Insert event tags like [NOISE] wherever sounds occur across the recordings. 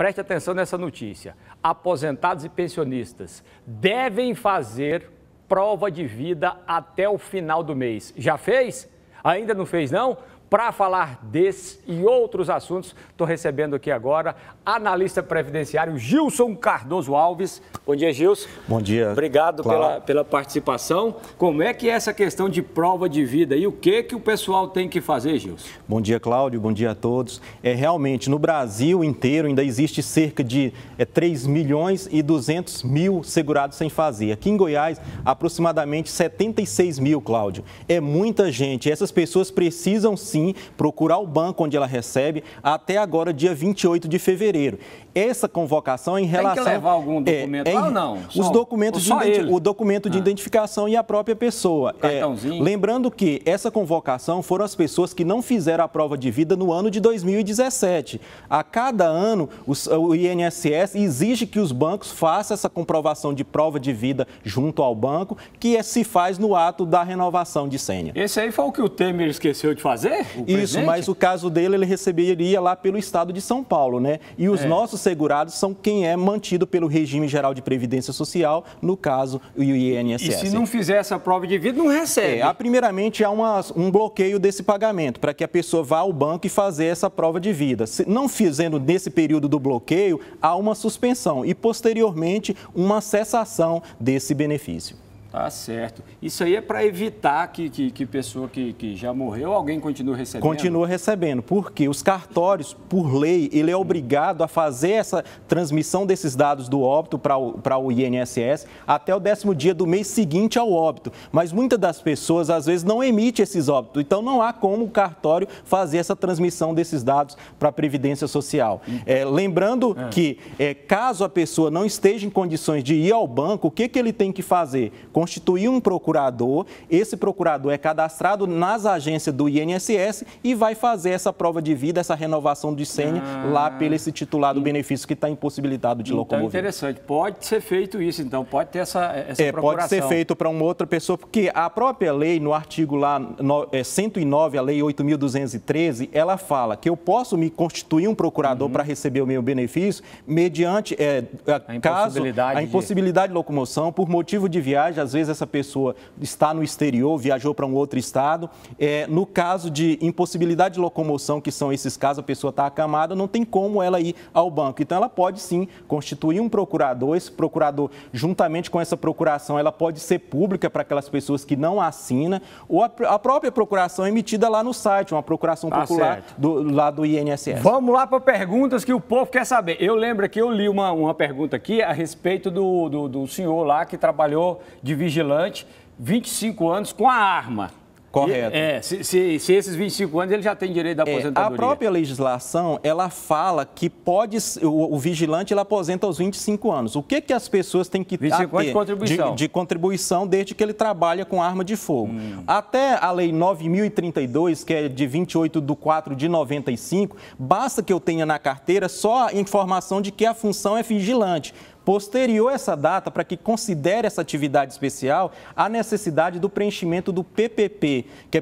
Preste atenção nessa notícia. Aposentados e pensionistas devem fazer prova de vida até o final do mês. Já fez? Ainda não fez, não? Para falar desse e outros assuntos, estou recebendo aqui agora analista previdenciário Gilson Cardoso Alves. Bom dia, Gilson. Bom dia. Obrigado pela, pela participação. Como é que é essa questão de prova de vida e o que, que o pessoal tem que fazer, Gilson? Bom dia, Cláudio. Bom dia a todos. É realmente, no Brasil inteiro ainda existe cerca de é, 3 milhões e 200 mil segurados sem fazer. Aqui em Goiás, aproximadamente 76 mil, Cláudio. É muita gente. Essas pessoas precisam sim sim procurar o banco onde ela recebe até agora, dia 28 de fevereiro. Essa convocação em relação. Tem que levar algum é, documento é, é não? Só, os documentos de ele. o documento de ah. identificação e a própria pessoa. É, lembrando que essa convocação foram as pessoas que não fizeram a prova de vida no ano de 2017. A cada ano, os, o INSS exige que os bancos façam essa comprovação de prova de vida junto ao banco, que é, se faz no ato da renovação de senha. Esse aí foi o que o Temer esqueceu de fazer? Isso, mas o caso dele, ele receberia lá pelo estado de São Paulo, né? E os é. nossos segurados são quem é mantido pelo regime geral de previdência social, no caso, o INSS. E se não fizer essa prova de vida, não recebe? É, primeiramente, há uma, um bloqueio desse pagamento, para que a pessoa vá ao banco e fazer essa prova de vida. Se não fizendo nesse período do bloqueio, há uma suspensão e, posteriormente, uma cessação desse benefício. Tá certo. Isso aí é para evitar que, que, que pessoa que, que já morreu, alguém continue recebendo? Continua recebendo, porque os cartórios, por lei, ele é obrigado a fazer essa transmissão desses dados do óbito para o, o INSS até o décimo dia do mês seguinte ao óbito. Mas muitas das pessoas, às vezes, não emite esses óbitos. Então, não há como o cartório fazer essa transmissão desses dados para a Previdência Social. É, lembrando é. que, é, caso a pessoa não esteja em condições de ir ao banco, o que, que ele tem que fazer? Com constituir um procurador, esse procurador é cadastrado nas agências do INSS e vai fazer essa prova de vida, essa renovação de senha ah, lá pelo esse titular do benefício que está impossibilitado de então, locomover. interessante. Pode ser feito isso, então, pode ter essa, essa é, procuração. Pode ser feito para uma outra pessoa, porque a própria lei, no artigo lá no, é, 109, a lei 8.213, ela fala que eu posso me constituir um procurador uhum. para receber o meu benefício mediante é, é a caso, impossibilidade a impossibilidade de... de locomoção por motivo de viagem, às muitas vezes essa pessoa está no exterior, viajou para um outro estado. É, no caso de impossibilidade de locomoção, que são esses casos, a pessoa está acamada, não tem como ela ir ao banco. Então, ela pode sim constituir um procurador. Esse procurador, juntamente com essa procuração, ela pode ser pública para aquelas pessoas que não assinam, ou a, a própria procuração é emitida lá no site, uma procuração tá popular ah, do, lá do INSS. Vamos lá para perguntas que o povo quer saber. Eu lembro que eu li uma, uma pergunta aqui a respeito do, do, do senhor lá que trabalhou de vigilante, 25 anos com a arma. Correto. É, se, se, se, esses 25 anos ele já tem direito da aposentadoria. É, a própria legislação, ela fala que pode o, o, vigilante ele aposenta aos 25 anos. O que que as pessoas têm que 25 anos de contribuição. De, de, contribuição desde que ele trabalha com arma de fogo. Hum. Até a lei 9032, que é de 28 de 4 de 95, basta que eu tenha na carteira só a informação de que a função é vigilante Posterior a essa data, para que considere essa atividade especial, a necessidade do preenchimento do PPP, que é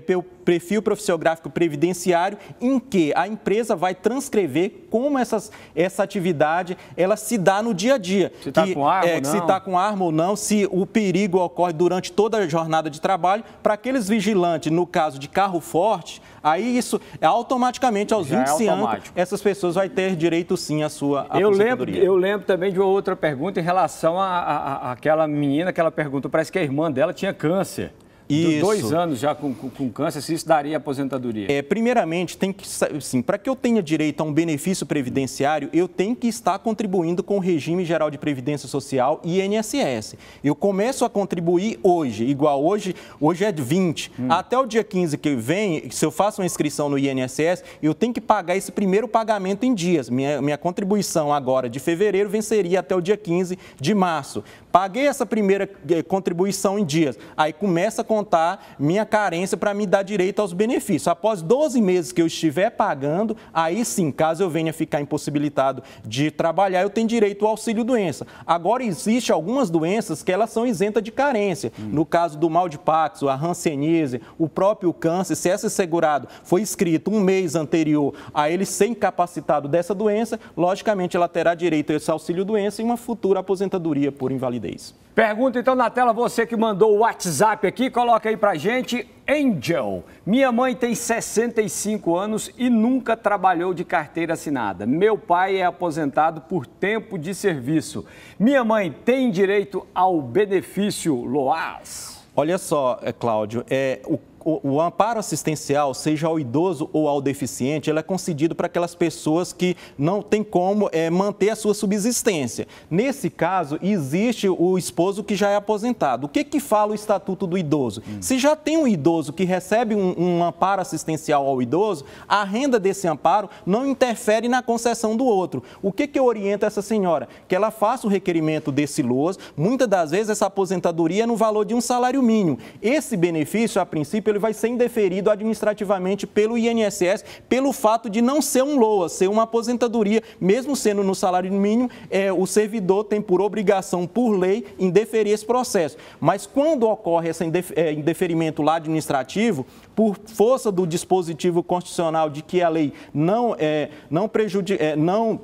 perfil profissiográfico previdenciário, em que a empresa vai transcrever como essas, essa atividade ela se dá no dia a dia. Se está com arma é, ou não. Se está com arma ou não, se o perigo ocorre durante toda a jornada de trabalho. Para aqueles vigilantes, no caso de carro forte, aí isso é automaticamente aos Já 25 é anos, essas pessoas vão ter direito sim à sua eu lembro Eu lembro também de uma outra pergunta em relação àquela menina que ela perguntou, parece que a irmã dela tinha câncer. Isso. Dois anos já com, com, com câncer, se isso daria aposentadoria? É, primeiramente, tem que, assim, para que eu tenha direito a um benefício previdenciário, eu tenho que estar contribuindo com o regime geral de previdência social e INSS. Eu começo a contribuir hoje, igual hoje, hoje é de 20. Hum. Até o dia 15 que vem, se eu faço uma inscrição no INSS, eu tenho que pagar esse primeiro pagamento em dias. Minha, minha contribuição agora de fevereiro venceria até o dia 15 de março. Paguei essa primeira eh, contribuição em dias. Aí começa com descontar minha carência para me dar direito aos benefícios. Após 12 meses que eu estiver pagando, aí sim, caso eu venha ficar impossibilitado de trabalhar, eu tenho direito ao auxílio doença. Agora existe algumas doenças que elas são isentas de carência. Hum. No caso do mal de Paxo, a hanseníase, o próprio câncer, se esse segurado foi escrito um mês anterior a ele ser incapacitado dessa doença, logicamente ela terá direito a esse auxílio doença e uma futura aposentadoria por invalidez. Pergunta então na tela você que mandou o WhatsApp aqui, coloca Coloca aí pra gente Angel. Minha mãe tem 65 anos e nunca trabalhou de carteira assinada. Meu pai é aposentado por tempo de serviço. Minha mãe tem direito ao benefício Loas. Olha só, é, Cláudio, é, o o, o amparo assistencial, seja ao idoso ou ao deficiente, ele é concedido para aquelas pessoas que não têm como é, manter a sua subsistência. Nesse caso, existe o esposo que já é aposentado. O que, que fala o Estatuto do Idoso? Hum. Se já tem um idoso que recebe um, um amparo assistencial ao idoso, a renda desse amparo não interfere na concessão do outro. O que, que eu oriento essa senhora? Que ela faça o requerimento desse LOAS. Muitas das vezes, essa aposentadoria é no valor de um salário mínimo. Esse benefício, a princípio, ele ele vai ser indeferido administrativamente pelo INSS pelo fato de não ser um LOA, ser uma aposentadoria, mesmo sendo no salário mínimo, é, o servidor tem por obrigação, por lei, indeferir esse processo. Mas quando ocorre esse é, indeferimento lá administrativo, por força do dispositivo constitucional de que a lei não, é, não prejudica. É, não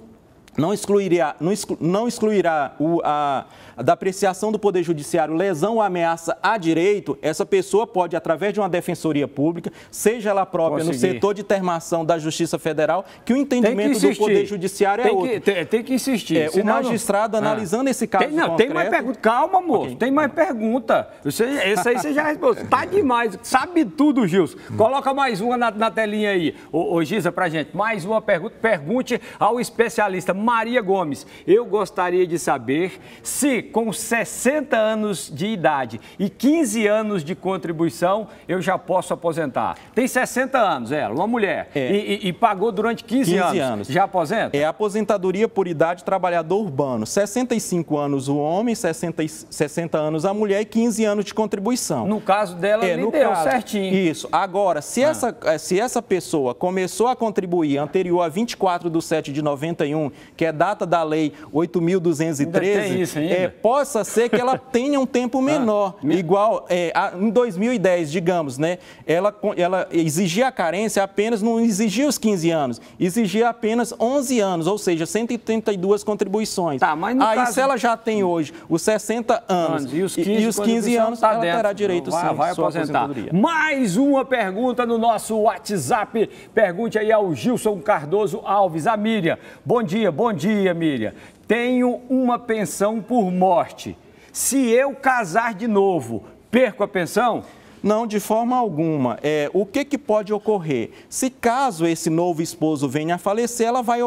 não excluirá, não exclu, não excluirá o, a, da apreciação do Poder Judiciário lesão ou ameaça a direito, essa pessoa pode, através de uma defensoria pública, seja ela própria Conseguir. no setor de termação da Justiça Federal, que o entendimento que do Poder Judiciário é tem é que, outro. Tem, tem que insistir. É, o magistrado, não... Ah. analisando ah. esse caso tem, Não, concreto... tem mais pergunta. Calma, moço. Okay. Tem mais pergunta. Você, esse aí você já respondeu. Está demais. Sabe tudo, Gilson. Coloca mais uma na, na telinha aí. Ô, ô Giza, gente. Mais uma pergunta. Pergunte ao especialista Maria Gomes. Eu gostaria de saber se, com 60 anos de idade e 15 anos de contribuição, eu já posso aposentar. Tem 60 anos, ela, é, uma mulher, é. E, e, e, pagou durante 15, 15 anos. anos. Já aposenta? É aposentadoria por idade trabalhador urbano. 65 anos o homem, 60, 60 anos a mulher e 15 anos de contribuição. No caso dela, é, no deu caso, certinho. Isso. Agora, se, ah. essa, eh, se essa pessoa começou a contribuir anterior a 24 de 7 de 91 que é data da lei 8.213, é, possa ser que ela tenha um tempo [LAUGHS] ah, menor. Ah, igual é, a, em 2010, digamos, né? Ela, ela exigia a carência apenas, não exigia os 15 anos, exigia apenas 11 anos, ou seja, 132 contribuições. Tá, mas Aí, caso... se ela já tem hum. hoje os 60 anos, anos. e os 15, e, os 15 anos, tá ela dentro. terá direito não, vai, sim, vai aposentar. Mais uma pergunta no nosso WhatsApp. Pergunte aí ao Gilson Cardoso Alves, a Miriam. Bom dia, bom Bom dia, Miriam. Tenho uma pensão por morte. Se eu casar de novo, perco a pensão? Não, de forma alguma. É, o que, que pode ocorrer? Se caso esse novo esposo venha a falecer, ela vai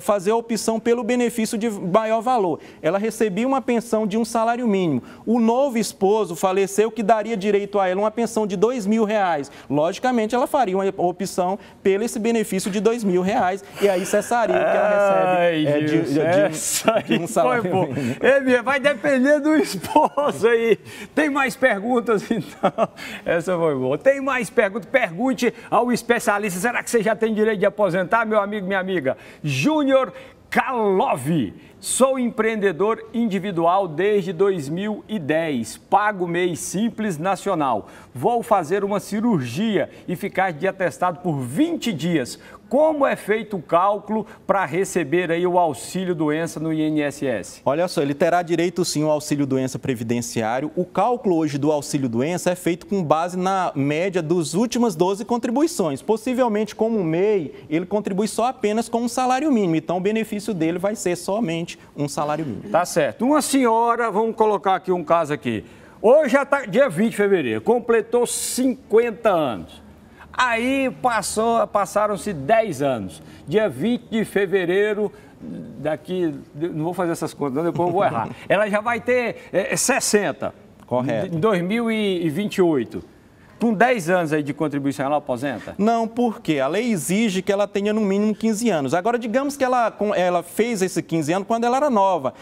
fazer a opção pelo benefício de maior valor. Ela recebia uma pensão de um salário mínimo. O novo esposo faleceu, que daria direito a ela uma pensão de dois mil reais. Logicamente, ela faria uma opção pelo esse benefício de dois mil reais e aí cessaria o que ela recebe é, de, de, de, de, um salário mínimo. É, vai depender do esposo aí. Tem mais perguntas, então? Essa foi boa. Tem mais perguntas? Pergunte ao especialista. Será que você já tem direito de aposentar, meu amigo, minha amiga? Júnior Kalov. Sou empreendedor individual desde 2010. Pago mês simples nacional. Vou fazer uma cirurgia e ficar de atestado por 20 dias como é feito o cálculo para receber aí o auxílio doença no INSS? Olha só, ele terá direito sim ao auxílio doença previdenciário. O cálculo hoje do auxílio doença é feito com base na média dos últimas 12 contribuições. Possivelmente, como o MEI, ele contribui só apenas com um salário mínimo, então o benefício dele vai ser somente um salário mínimo. Tá certo. Uma senhora, vamos colocar aqui um caso aqui. Hoje já tá, dia 20 de fevereiro, completou 50 anos Aí passou, passaram-se 10 anos. Dia 20 de fevereiro, daqui. Não vou fazer essas contas, não, depois eu vou errar. Ela já vai ter é, 60. É Correto. Em 2028. Com 10 anos aí de contribuição, ela aposenta? Não, porque a lei exige que ela tenha no mínimo 15 anos. Agora, digamos que ela, ela fez esse 15 anos quando ela era nova,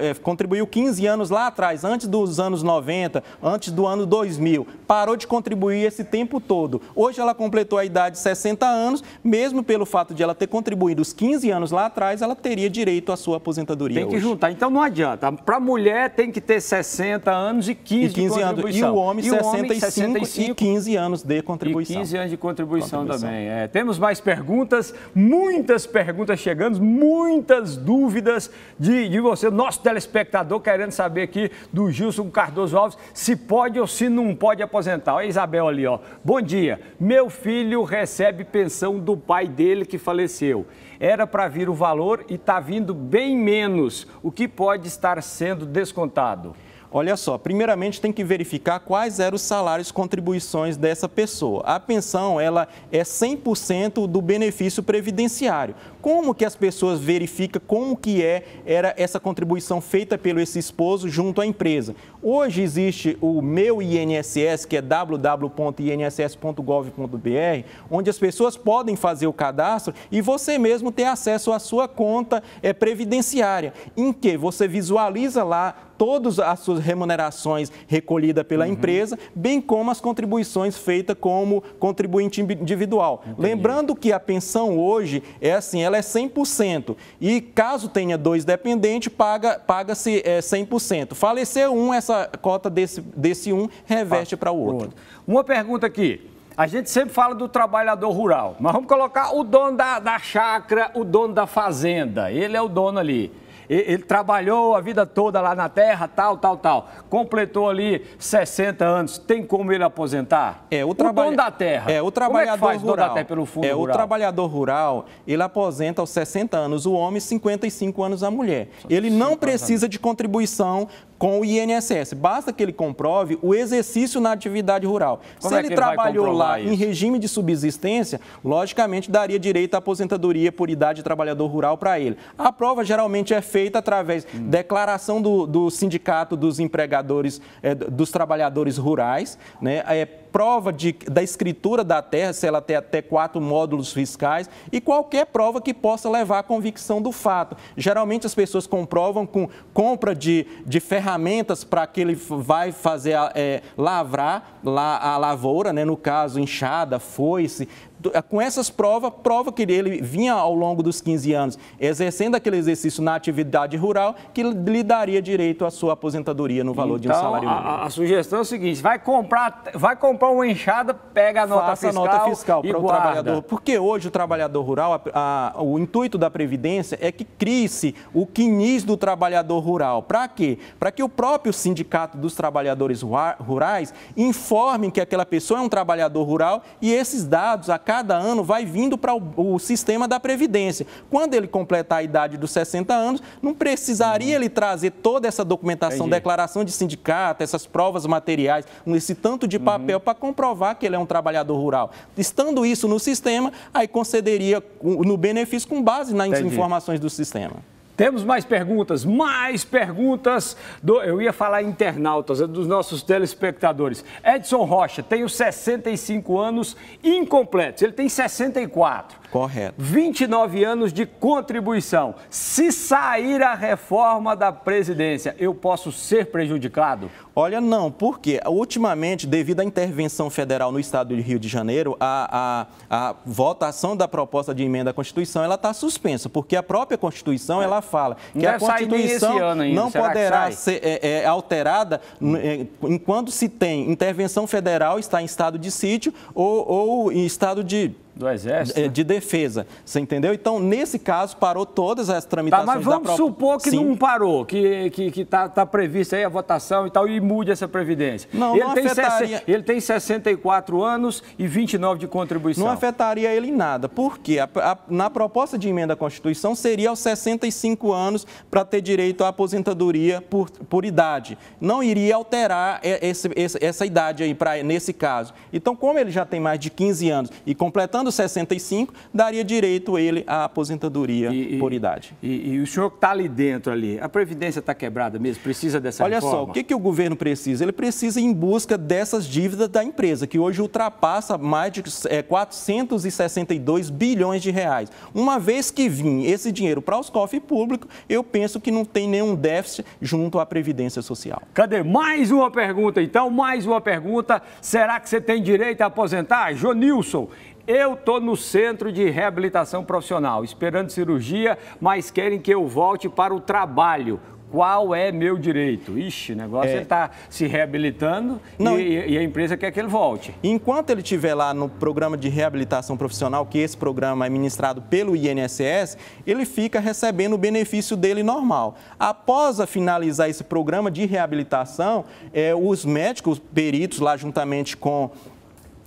eh, contribuiu 15 anos lá atrás, antes dos anos 90, antes do ano 2000, parou de contribuir esse tempo todo. Hoje ela completou a idade de 60 anos, mesmo pelo fato de ela ter contribuído os 15 anos lá atrás, ela teria direito à sua aposentadoria Tem que hoje. juntar, então não adianta. Para mulher tem que ter 60 anos e 15, e 15 anos. E o homem, e 65, 65 e 15 anos de contribuição. E 15 anos de contribuição, contribuição. também. É, temos mais perguntas, muitas perguntas chegando, muitas dúvidas de, de você, nosso telespectador, querendo saber aqui do Gilson Cardoso Alves se pode ou se não pode aposentar. Olha a Isabel ali, ó. Bom dia. Meu filho recebe pensão do pai dele que faleceu. Era para vir o valor e está vindo bem menos. O que pode estar sendo descontado? Olha só, primeiramente tem que verificar quais eram os salários e contribuições dessa pessoa. A pensão, ela é 100% do benefício previdenciário. Como que as pessoas verificam como que é era essa contribuição feita pelo esse esposo junto à empresa? Hoje existe o Meu INSS, que é www.inss.gov.br, onde as pessoas podem fazer o cadastro e você mesmo ter acesso à sua conta é, previdenciária, em que você visualiza lá todas as suas remunerações recolhidas pela uhum. empresa, bem como as contribuições feitas como contribuinte individual. Entendi. Lembrando que a pensão hoje é assim, ela é 100% e caso tenha dois dependentes, paga-se paga é, 100%. Falecer um, essa é essa cota desse, desse um reveste para o outro. Uma pergunta aqui. A gente sempre fala do trabalhador rural, mas vamos colocar o dono da, da chácara, o dono da fazenda. Ele é o dono ali. Ele, ele trabalhou a vida toda lá na terra, tal, tal, tal. Completou ali 60 anos. Tem como ele aposentar? É o, traba... o dono da terra. É o trabalhador como é faz rural. Dono da terra pelo fundo é rural? o trabalhador rural. Ele aposenta aos 60 anos o homem, 55 anos a mulher. Ele não precisa de contribuição com o INSS. Basta que ele comprove o exercício na atividade rural. Como Se é ele, ele trabalhou lá isso? em regime de subsistência, logicamente daria direito à aposentadoria por idade de trabalhador rural para ele. A prova geralmente é feita através hum. declaração do, do sindicato dos empregadores, é, dos trabalhadores rurais, né? É, prova de, da escritura da terra, se ela tem até quatro módulos fiscais, e qualquer prova que possa levar à convicção do fato. Geralmente as pessoas comprovam com compra de, de ferramentas ferramentas para que ele vai fazer é, lavrar lá a lavoura, né? no caso, enxada, foice, é, com essas provas, prova que ele vinha ao longo dos 15 anos exercendo aquele exercício na atividade rural, que lhe daria direito à sua aposentadoria no valor então, de um então, salário mínimo. A, a, sugestão é o seguinte: vai comprar, vai comprar uma enxada, pega a nota Faça fiscal. a nota fiscal para o trabalhador. Porque hoje o trabalhador rural, a, a, o intuito da Previdência é que crie-se o quinis do trabalhador rural. Para quê? Para que o próprio sindicato dos trabalhadores rurais informe que aquela pessoa é um trabalhador rural e esses dados a cada ano vai vindo para o, o, sistema da Previdência. Quando ele completar a idade dos 60 anos, não precisaria uhum. ele trazer toda essa documentação, Entendi. declaração de sindicato, essas provas materiais, esse tanto de papel uhum. para comprovar que ele é um trabalhador rural. Estando isso no sistema, aí concederia no benefício com base nas Entendi. informações do sistema. Temos mais perguntas, mais perguntas. Do, eu ia falar internautas, é dos nossos telespectadores. Edson Rocha tem os 65 anos incompletos, ele tem 64. Correto. 29 anos de contribuição. Se sair a reforma da presidência, eu posso ser prejudicado? Olha, não, porque ultimamente, devido à intervenção federal no estado de Rio de Janeiro, a, a, a votação da proposta de emenda à Constituição ela está suspensa, porque a própria Constituição ela fala que a Constituição ano, não Será poderá ser é, é, alterada é, enquanto se tem intervenção federal, está em estado de sítio ou, ou em estado de do Exército. É, né? De defesa, você entendeu? Então, nesse caso, parou todas as tramitações tá, mas vamos da supor que Sim. não parou, que está que, que tá, tá, prevista aí a votação e tal, e mude essa previdência. Não, ele não tem afetaria... Ses... Ele tem 64 anos e 29 de contribuição. Não afetaria ele em nada, porque a, a, na proposta de emenda à Constituição seria aos 65 anos para ter direito à aposentadoria por, por idade. Não iria alterar esse, esse, essa idade aí pra, nesse caso. Então, como ele já tem mais de 15 anos e completando 65, daria direito ele à aposentadoria e, por idade. E, e, o senhor que está ali dentro ali, a Previdência está quebrada mesmo? Precisa dessa Olha reforma? Olha só, o que, que o governo precisa? Ele precisa ir em busca dessas dívidas da empresa, que hoje ultrapassa mais de é, 462 bilhões de reais. Uma vez que vim esse dinheiro para os cofres públicos, eu penso que não tem nenhum déficit junto à Previdência Social. Cadê? Mais uma pergunta, então, mais uma pergunta. Será que você tem direito a aposentar? Jonilson, eu tô no centro de reabilitação profissional, esperando cirurgia, mas querem que eu volte para o trabalho. Qual é meu direito? Ixi, o negócio é. ele é está se reabilitando Não, e, e, a empresa quer que ele volte. Enquanto ele estiver lá no programa de reabilitação profissional, que esse programa é ministrado pelo INSS, ele fica recebendo o benefício dele normal. Após a finalizar esse programa de reabilitação, é, os médicos, peritos lá juntamente com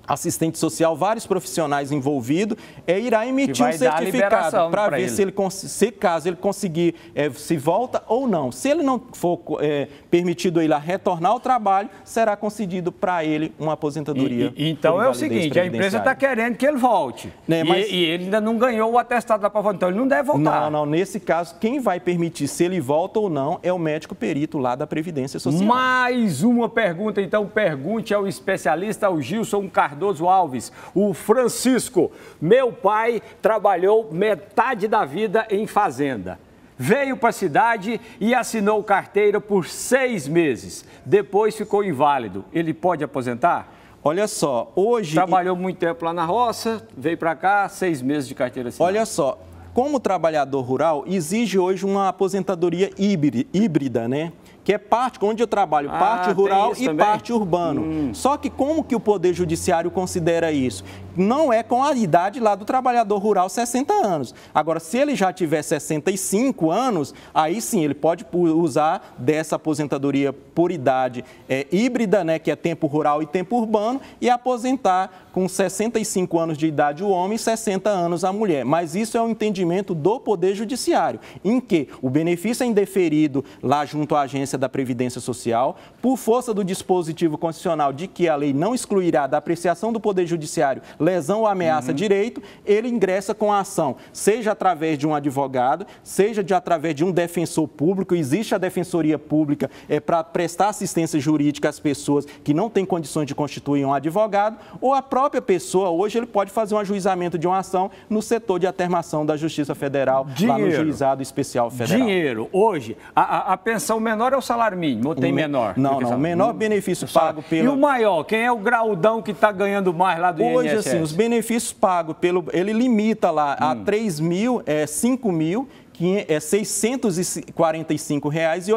assistente social, vários profissionais envolvidos, é, irá emitir um certificado para ver ele. se, ele, se caso ele conseguir, é, se volta ou não. Se ele não for é, permitido ele a retornar ao trabalho, será concedido para ele uma aposentadoria. E, e, então é o seguinte, a empresa está querendo que ele volte. Né, mas... e, e, ele ainda não ganhou o atestado da pavão, então ele não deve voltar. Não, não, nesse caso, quem vai permitir se ele volta ou não é o médico perito lá da Previdência Social. Mais uma pergunta, então pergunte ao especialista, ao Gilson Carlos Cardoso Alves, o Francisco. Meu pai trabalhou metade da vida em fazenda. Veio para a cidade e assinou carteira por seis meses. Depois ficou inválido. Ele pode aposentar? Olha só, hoje. Trabalhou muito tempo lá na roça, veio para cá, seis meses de carteira assinada. Olha só, como trabalhador rural, exige hoje uma aposentadoria híbrida, né? que é parte onde eu trabalho, ah, parte rural e também? parte urbano. Hum. Só que como que o Poder Judiciário considera isso? Não é com a idade lá do trabalhador rural, 60 anos. Agora, se ele já tiver 65 anos, aí sim ele pode usar dessa aposentadoria por idade é, híbrida, né, que é tempo rural e tempo urbano, e aposentar com 65 anos de idade o homem e 60 anos a mulher. Mas isso é o um entendimento do Poder Judiciário, em que o benefício é indeferido lá junto à agência da Previdência Social, por força do dispositivo constitucional de que a lei não excluirá da apreciação do Poder Judiciário lesão ou ameaça uhum. direito, ele ingressa com a ação, seja através de um advogado, seja de, através de um defensor público. Existe a defensoria pública é, para prestar assistência jurídica às pessoas que não têm condições de constituir um advogado, ou a própria pessoa, hoje, ele pode fazer um ajuizamento de uma ação no setor de atermação da Justiça Federal, Dinheiro. lá no Juizado Especial Federal. Dinheiro. Hoje, a, a pensão menor é o salário mínimo ou tem o menor? Não, não. O menor benefício pago pelo. E o maior? Quem é o graudão que está ganhando mais lá do Hoje, INSS? Hoje, assim, os benefícios pagos pelo. Ele limita lá hum. a 3 mil, é, 5 mil é, 645 reais e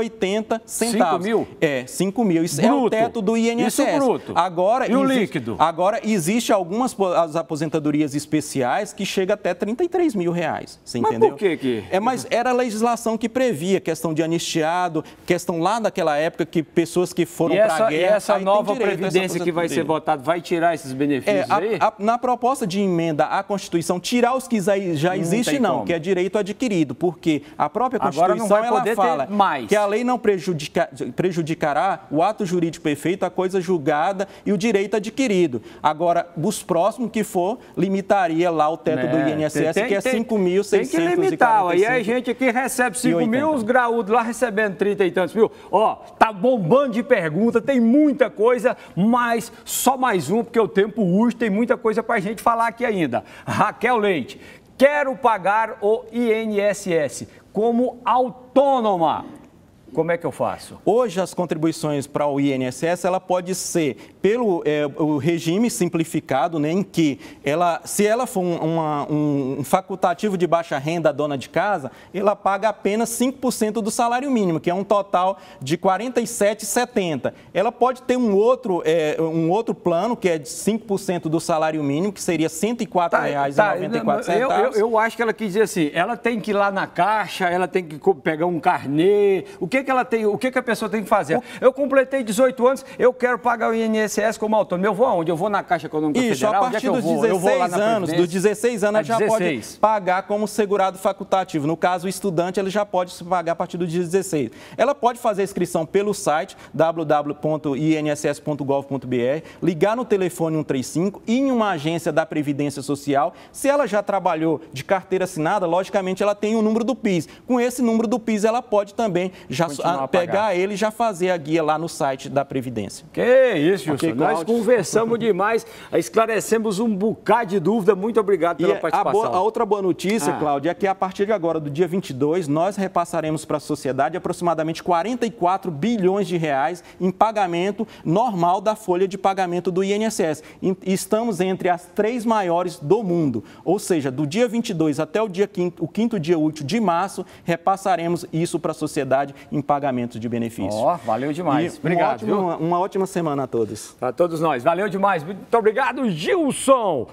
centavos. 5 mil? É, 5 mil. Isso é o teto do INSS. Isso bruto. Agora, e o líquido? Agora, existe algumas as aposentadorias especiais que chega até 33 mil reais. Você mas entendeu? por que que... É, mas era a legislação que previa, questão de anistiado, questão lá daquela época que pessoas que foram para a guerra... E essa nova previdência essa que vai ser votada vai tirar esses benefícios é, aí? A, a, na proposta de emenda à Constituição, tirar os que já, existem existe não, não que é direito adquirido porque a própria Constituição ela fala mais. que a lei não prejudica, prejudicará o ato jurídico perfeito, a coisa julgada e o direito adquirido. Agora, os próximos que for, limitaria lá o teto é, do né? INSS, tem, que é 5.645. Tem que limitar, aí a gente aqui recebe 5 mil, os graúdos lá recebendo 30 e tantos mil. Ó, tá bombando de pergunta, tem muita coisa, mas só mais um, porque o tempo urge, tem muita coisa pra gente falar aqui ainda. Raquel Leite, Quero pagar o INSS como autônoma. Como é que eu faço? Hoje as contribuições para o INSS ela pode ser pelo é, o regime simplificado, né, em que ela, se ela for uma, um facultativo de baixa renda dona de casa, ela paga apenas 5% do salário mínimo, que é um total de 47,70. Ela pode ter um outro, é, um outro plano que é de 5% do salário mínimo, que seria R$ 104,94. Tá, tá, reais tá, eu, eu, eu acho que ela quis dizer assim, ela tem que ir lá na caixa, ela tem que pegar um carnê. O que que ela tem, o que, que a pessoa tem que fazer? O... Eu completei 18 anos, eu quero pagar o INSS como autônomo. Eu vou aonde? Eu vou na Caixa Econômica Isso, Federal? Isso, a é partir é dos 16 anos, dos 16 anos, é ela já 16. pode pagar como segurado facultativo. No caso, o estudante, ele já pode se pagar a partir dos 16. Ela pode fazer a inscrição pelo site www.inss.gov.br, ligar no telefone 135, ir em uma agência da Previdência Social. Se ela já trabalhou de carteira assinada, logicamente ela tem o um número do PIS. Com esse número do PIS, ela pode também já já pegar ele e já fazer a guia lá no site da Previdência. Que isso, okay, Nós conversamos demais, esclarecemos um bocado de dúvida. Muito obrigado pela e participação. A, boa, a outra boa notícia, ah. Cláudia, é que a partir de agora, do dia 22, nós repassaremos para a sociedade aproximadamente 44 bilhões de reais em pagamento normal da folha de pagamento do INSS. Estamos entre as três maiores do mundo. Ou seja, do dia 22 até o, dia quinto, o quinto dia útil de março, repassaremos isso para a sociedade em pagamento de benefícios. Ó, oh, valeu demais. E obrigado. Um ótimo, uma, uma ótima semana a todos. A todos nós. Valeu demais. Muito obrigado, Gilson.